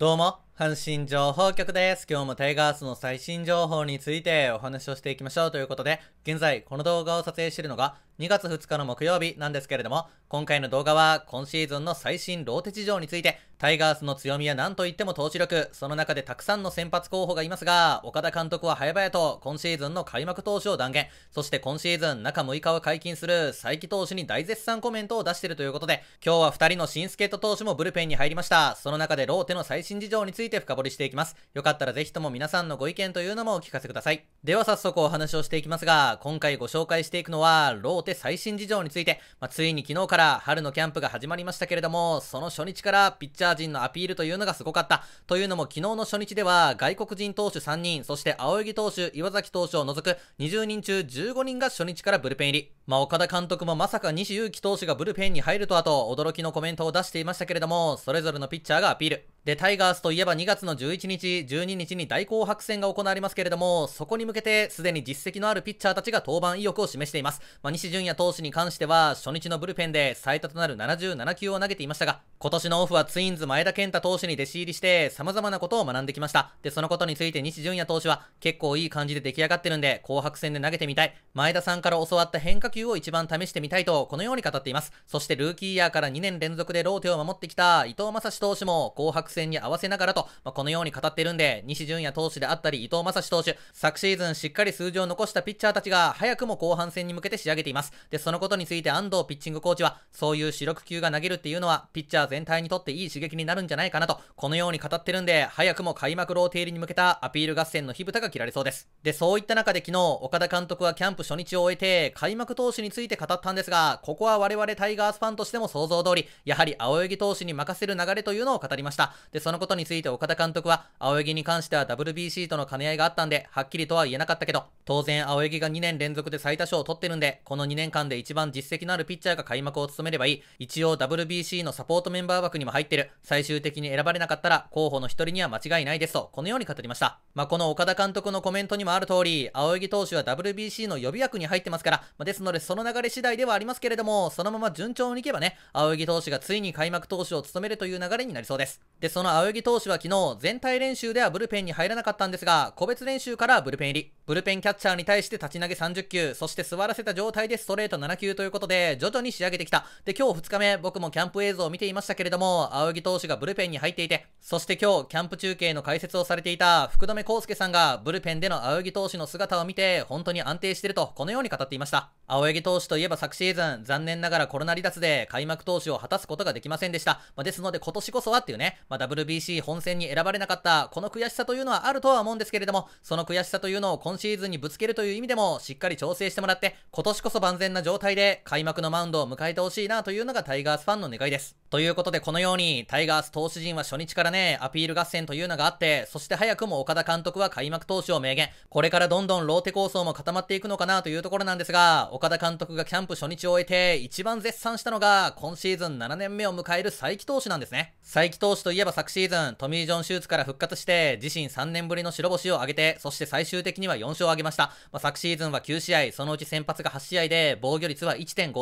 どうも。阪神情報局です。今日もタイガースの最新情報についてお話をしていきましょうということで、現在この動画を撮影しているのが2月2日の木曜日なんですけれども、今回の動画は今シーズンの最新ローテ事情について、タイガースの強みは何といっても投手力、その中でたくさんの先発候補がいますが、岡田監督は早々と今シーズンの開幕投手を断言、そして今シーズン中6日を解禁する再起投手に大絶賛コメントを出しているということで、今日は2人の新助っ人投手もブルペンに入りました。その中でローテの最新事情についていて深掘りしていきます。よかったらぜひとも皆さんのご意見というのもお聞かせください。では早速お話をしていきますが、今回ご紹介していくのは、ローテ最新事情について、まあ、ついに昨日から春のキャンプが始まりましたけれども、その初日からピッチャー陣のアピールというのがすごかった。というのも昨日の初日では、外国人投手3人、そして青柳投手、岩崎投手を除く20人中15人が初日からブルペン入り。まあ、岡田監督もまさか西勇輝投手がブルペンに入るとはと驚きのコメントを出していましたけれども、それぞれのピッチャーがアピール。で、タイガースといえば2月の11日、12日に大紅白戦が行われますけれども、そこに向けてすでに実績のあるピッチャーたちが登板意欲を示しています。まあ、西純也投手に関しては、初日のブルペンで最多となる77球を投げていましたが、今年のオフはツインズ前田健太投手に弟子入りして、様々なことを学んできました。で、そのことについて西純也投手は、結構いい感じで出来上がってるんで、紅白戦で投げてみたい。前田さんから教わった変化球を一番試してみたいと、このように語っています。そしてルーキーイヤーから2年連続でローテを守ってきた伊藤正史投手も、紅白戦戦に合わせながらと、まあ、このように語ってるんで、西純也投手であったり、伊藤正史投手、昨シーズンしっかり数字を残したピッチャーたちが、早くも後半戦に向けて仕上げています。で、そのことについて安藤ピッチングコーチは、そういう主力級が投げるっていうのは、ピッチャー全体にとっていい刺激になるんじゃないかなと、このように語ってるんで、早くも開幕ローテ入りに向けたアピール合戦の火蓋が切られそうです。で、そういった中で昨日、岡田監督はキャンプ初日を終えて、開幕投手について語ったんですが、ここは我々タイガースファンとしても想像通り、やはり青柳投手に任せる流れというのを語りました。で、そのことについて岡田監督は、青柳に関しては WBC との兼ね合いがあったんで、はっきりとは言えなかったけど、当然青柳が2年連続で最多勝を取ってるんで、この2年間で一番実績のあるピッチャーが開幕を務めればいい。一応 WBC のサポートメンバー枠にも入ってる。最終的に選ばれなかったら、候補の一人には間違いないですと、このように語りました。まあ、この岡田監督のコメントにもある通り、青柳投手は WBC の予備役に入ってますから、まあ、ですのでその流れ次第ではありますけれども、そのまま順調にいけばね、青柳投手がついに開幕投手を務めるという流れになりそうです。でその青柳投手は昨日、全体練習ではブルペンに入らなかったんですが、個別練習からブルペン入り。ブルペンキャッチャーに対して立ち投げ30球、そして座らせた状態でストレート7球ということで、徐々に仕上げてきた。で、今日2日目、僕もキャンプ映像を見ていましたけれども、青木投手がブルペンに入っていて、そして今日、キャンプ中継の解説をされていた福留孝介さんが、ブルペンでの青木投手の姿を見て、本当に安定してると、このように語っていました。青柳投手といえば昨シーズン、残念ながらコロナ離脱で開幕投手を果たすことができませんでした。まあ、ですので今年こそはっていうね、まあ、WBC 本戦に選ばれなかった、この悔しさというのはあるとは思うんですけれども、その悔しさというのを今シーズンにぶつけるという意味でも、しっかり調整してもらって、今年こそ万全な状態で開幕のマウンドを迎えてほしいなというのがタイガースファンの願いです。ということで、このように、タイガース投手陣は初日からね、アピール合戦というのがあって、そして早くも岡田監督は開幕投手を明言。これからどんどんローテ構想も固まっていくのかなというところなんですが、岡田監督がキャンプ初日を終えて、一番絶賛したのが、今シーズン7年目を迎える佐伯投手なんですね。佐伯投手といえば昨シーズン、トミー・ジョン手術から復活して、自身3年ぶりの白星を挙げて、そして最終的には4勝を挙げました。まあ、昨シーズンは9試合、そのうち先発が8試合で、防御率は1.53、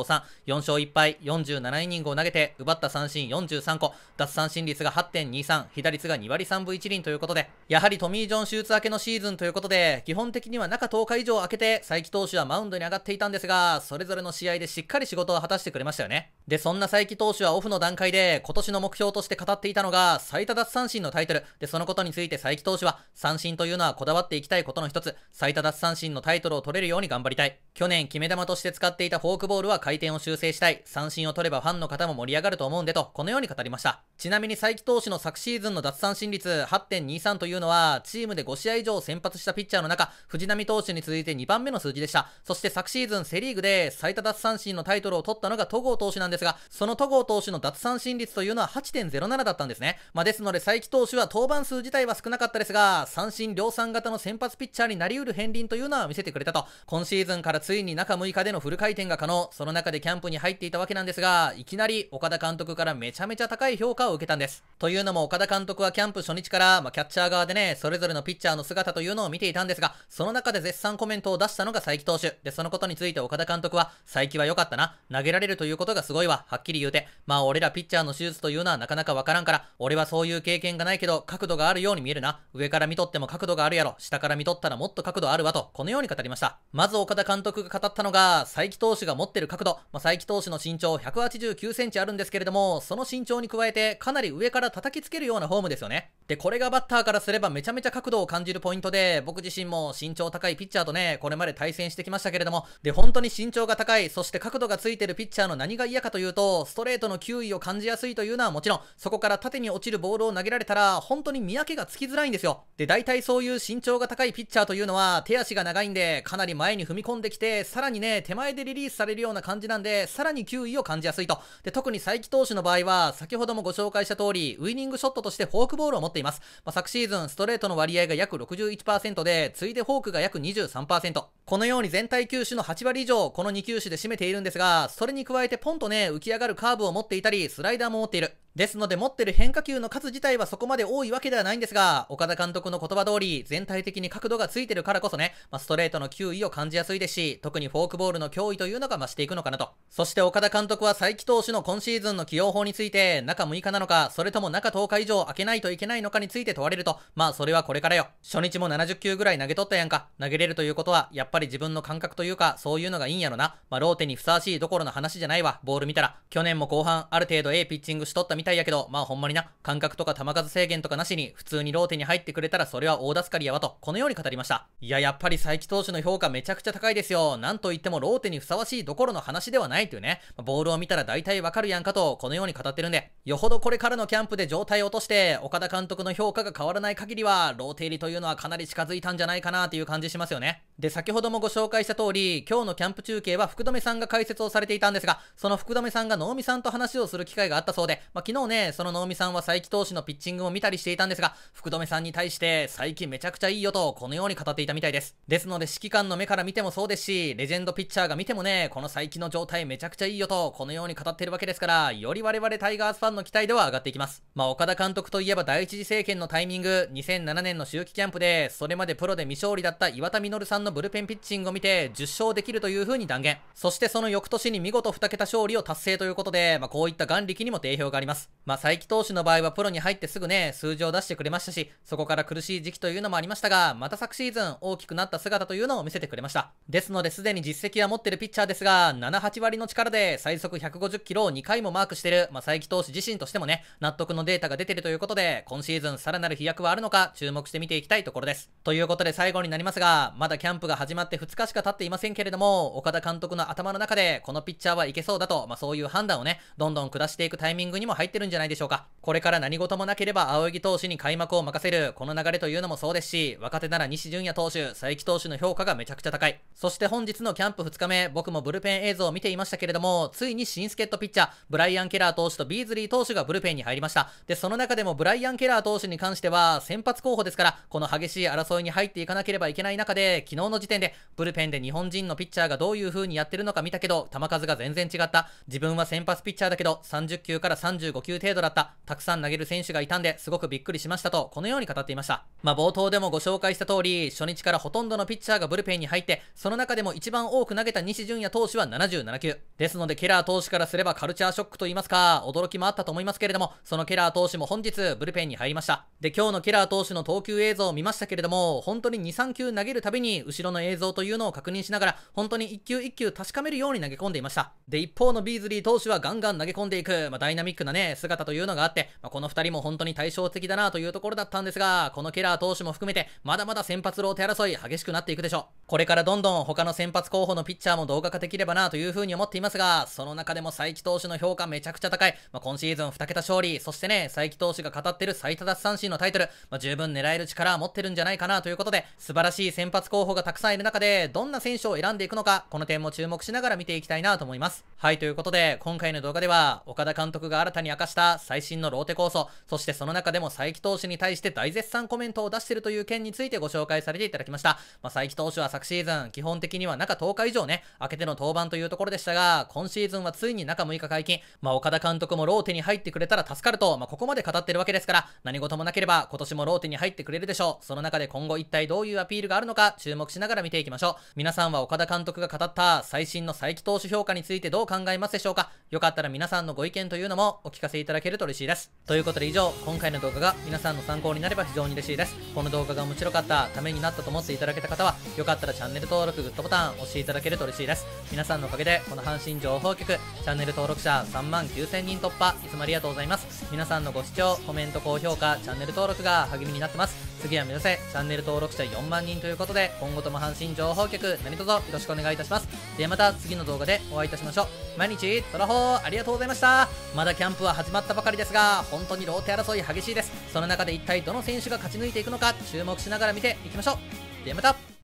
4勝1敗、47イニングを投げて、奪った三振43個、奪三振率が8.23、被打率が2割3分1厘ということで、やはりトミー・ジョン手術明けのシーズンということで、基本的には中10日以上空けて、才木投手はマウンドに上がっていたんですが、それぞれの試合でしっかり仕事を果たしてくれましたよね。で、そんな佐伯投手はオフの段階で今年の目標として語っていたのが最多奪三振のタイトル。で、そのことについて佐伯投手は三振というのはこだわっていきたいことの一つ、最多奪三振のタイトルを取れるように頑張りたい。去年決め球として使っていたフォークボールは回転を修正したい。三振を取ればファンの方も盛り上がると思うんでと、このように語りました。ちなみに佐伯投手の昨シーズンの奪三振率8.23というのは、チームで5試合以上先発したピッチャーの中、藤波投手に続いて2番目の数字でした。そして昨シーズンセリーグで最多奪三振のタイトルを取ったのが戸郷投手なんですですが、その戸郷投手の奪三振率というのは8.07だったんですね。まあ、ですので、佐伯投手は登板数自体は少なかったですが、三振量産型の先発ピッチャーになりうる片鱗というのは見せてくれたと。今シーズンからついに中6日でのフル回転が可能。その中でキャンプに入っていたわけなんですが、いきなり岡田監督からめちゃめちゃ高い評価を受けたんです。というのも岡田監督はキャンプ初日から、まあ、キャッチャー側でね、それぞれのピッチャーの姿というのを見ていたんですが、その中で絶賛コメントを出したのが佐伯投手。で、そのことについて岡田監督は、佐伯は良かったな。投げられるということがすごいははっきり言うて、まあ俺らピッチャーの手術というのはなかなかわからんから、俺はそういう経験がないけど、角度があるように見えるな。上から見とっても角度があるやろ。下から見とったらもっと角度あるわと、このように語りました。まず岡田監督が語ったのが、佐伯投手が持ってる角度。まあ佐伯投手の身長189センチあるんですけれども、その身長に加えて、かなり上から叩きつけるようなフォームですよね。で、これがバッターからすればめちゃめちゃ角度を感じるポイントで、僕自身も身長高いピッチャーとね、これまで対戦してきましたけれども、で、本当に身長が高い、そして角度がついてるピッチャーの何が嫌かかというと、ストレートの球威を感じやすいというのはもちろん、そこから縦に落ちるボールを投げられたら、本当に見分けがつきづらいんですよ。で、大体そういう身長が高いピッチャーというのは、手足が長いんで、かなり前に踏み込んできて、さらにね、手前でリリースされるような感じなんで、さらに球威を感じやすいと。で、特に才木投手の場合は、先ほどもご紹介した通り、ウイニングショットとしてフォークボールを持っています。まあ、昨シーズン、ストレートの割合が約61%で、次いでフォークが約23%。このように全体球種の8割以上、この2球種で占めているんですが、それに加えてポンとね、浮き上がるカーブを持っていたり、スライダーも持っている。ですので持ってる変化球の数自体はそこまで多いわけではないんですが、岡田監督の言葉通り、全体的に角度がついてるからこそね、まあ、ストレートの球威を感じやすいですし、特にフォークボールの脅威というのが増していくのかなと。そして岡田監督は才木投手の今シーズンの起用法について、中6日なのか、それとも中10日以上開けないといけないのかについて問われると、まあそれはこれからよ。初日も70球ぐらい投げとったやんか。投げれるということは、やっぱり自分の感覚というか、そういうのがいいんやろな。まあローテにふさわしいどころの話じゃないわ、ボール見たら。去年も後半、ある程度 A ピッチングしとったみたいいやけど、まあほんまにな、感覚とか球数制限とかなしに、普通にローテに入ってくれたらそれは大助かりやわと、このように語りました。いや、やっぱり才木投手の評価めちゃくちゃ高いですよ。なんといってもローテにふさわしいどころの話ではないというね、ボールを見たら大体わかるやんかと、このように語ってるんで、よほどこれからのキャンプで状態を落として、岡田監督の評価が変わらない限りは、ローテ入りというのはかなり近づいたんじゃないかなという感じしますよね。で、先ほどもご紹介した通り、今日のキャンプ中継は福留さんが解説をされていたんですが、その福留さんが能見さんと話をする機会があったそうで、まあ、昨日ね、その能見さんは佐伯投手のピッチングを見たりしていたんですが、福留さんに対して、佐伯めちゃくちゃいいよと、このように語っていたみたいです。ですので、指揮官の目から見てもそうですし、レジェンドピッチャーが見てもね、この佐伯の状態めちゃくちゃいいよと、このように語ってるわけですから、より我々タイガースファンの期待度は上がっていきます。まあ、岡田監督といえば第一次政権のタイミング、2007年の秋季キャンプで、それまでプロで未勝利だった岩田稔さんのブルペンピッチングを見て、10勝できるという風に断言。そしてその翌年に見事2桁勝利を達成ということで、まあ、こういった眼力にも定評があります。。まあ、佐伯投手の場合はプロに入ってすぐね、数字を出してくれましたし、そこから苦しい時期というのもありましたが、また昨シーズン大きくなった姿というのを見せてくれました。ですので、すでに実績は持ってるピッチャーですが、7、8割の力で最速150キロを2回もマークしてる、まあ、佐伯投手自身としてもね、納得のデータが出てるということで、今シーズンさらなる飛躍はあるのか、注目して見ていきたいところです。ということで最後になりますが、まだキャンプが始まって2日しか経っていませんけれども、岡田監督の頭の中で、このピッチャーはいけそうだと、まあ、そういう判断をね、どんどん下していくタイミングにも入って入ってるんじゃないでしょうか。これから何事もなければ青柳投手に開幕を任せる、この流れというのもそうですし、若手なら西純也投手、佐伯投手の評価がめちゃくちゃ高い。そして本日のキャンプ2日目、僕もブルペン映像を見ていましたけれども、ついに新助っ人ピッチャー、ブライアン・ケラー投手とビーズリー投手がブルペンに入りました。で、その中でもブライアン・ケラー投手に関しては、先発候補ですから、この激しい争いに入っていかなければいけない中で、昨日の時点で、ブルペンで日本人のピッチャーがどういう風にやってるのか見たけど、球数が全然違った。自分は先発ピッチャーだけど、30球から35 5球程度だった。たくさん投げる選手がいたんで、すごくびっくりしましたと、このように語っていました。まあ、冒頭でもご紹介した通り、初日からほとんどのピッチャーがブルペンに入って、その中でも一番多く投げた西純也投手は77球。ですので、ケラー投手からすればカルチャーショックと言いますか、驚きもあったと思いますけれども、そのケラー投手も本日、ブルペンに入りました。で、今日のケラー投手の投球映像を見ましたけれども、本当に2、3球投げるたびに、後ろの映像というのを確認しながら、本当に1球1球確かめるように投げ込んでいました。で、一方のビーズリー投手はガンガン投げ込んでいく、まあ、ダイナミックなね、姿というのがあって、まあ、この2人も本当に対照的だなというところだったんですが、このケラー投手も含めて、まだまだ先発ローテ争い激しくなっていくでしょう。これからどんどん他の先発候補のピッチャーも動画化できればなというふうに思っていますが、その中でも佐伯投手の評価めちゃくちゃ高い。まあ、今シーズン2桁勝利、そしてね、佐伯投手が語ってる最多奪三振のタイトル、まあ、十分狙える力は持ってるんじゃないかなということで、素晴らしい先発候補がたくさんいる中で、どんな選手を選んでいくのか、この点も注目しながら見ていきたいなと思います。はい、ということで、今回の動画では、岡田監督が新たに明化した最新のローテ構想、そしてその中でも佐伯投手に対して大絶賛コメントを出しているという件についてご紹介されていただきました。まあ、佐伯投手は昨シーズン、基本的には中10日以上ね、明けての登板というところでしたが、今シーズンはついに中6日解禁。まあ、岡田監督もローテに入ってくれたら助かると、まあ、ここまで語ってるわけですから、何事もなければ今年もローテに入ってくれるでしょう。その中で今後一体どういうアピールがあるのか注目しながら見ていきましょう。皆さんは岡田監督が語った最新の佐伯投手評価についてどう考えますでしょうかよかったら皆さんのご意見というのもお聞かせかせいただけると嬉しいです。ということで以上、今回の動画が皆さんの参考になれば非常に嬉しいです。この動画が面白かった、ためになったと思っていただけた方は、よかったらチャンネル登録、グッドボタン押していただけると嬉しいです。皆さんのおかげで、この阪神情報局、チャンネル登録者3万9000人突破、いつもありがとうございます。皆さんのご視聴、コメント、高評価、チャンネル登録が励みになってます。次は目指せ、チャンネル登録者4万人ということで、今後とも阪神情報局、何卒よろしくお願いいたします。ではまた次の動画でお会いいたしましょう。毎日、トラホーありがとうございました。まだキャンプは始まったばかりですが、本当にローテ争い激しいです。その中で一体どの選手が勝ち抜いていくのか注目しながら見ていきましょう。ではまた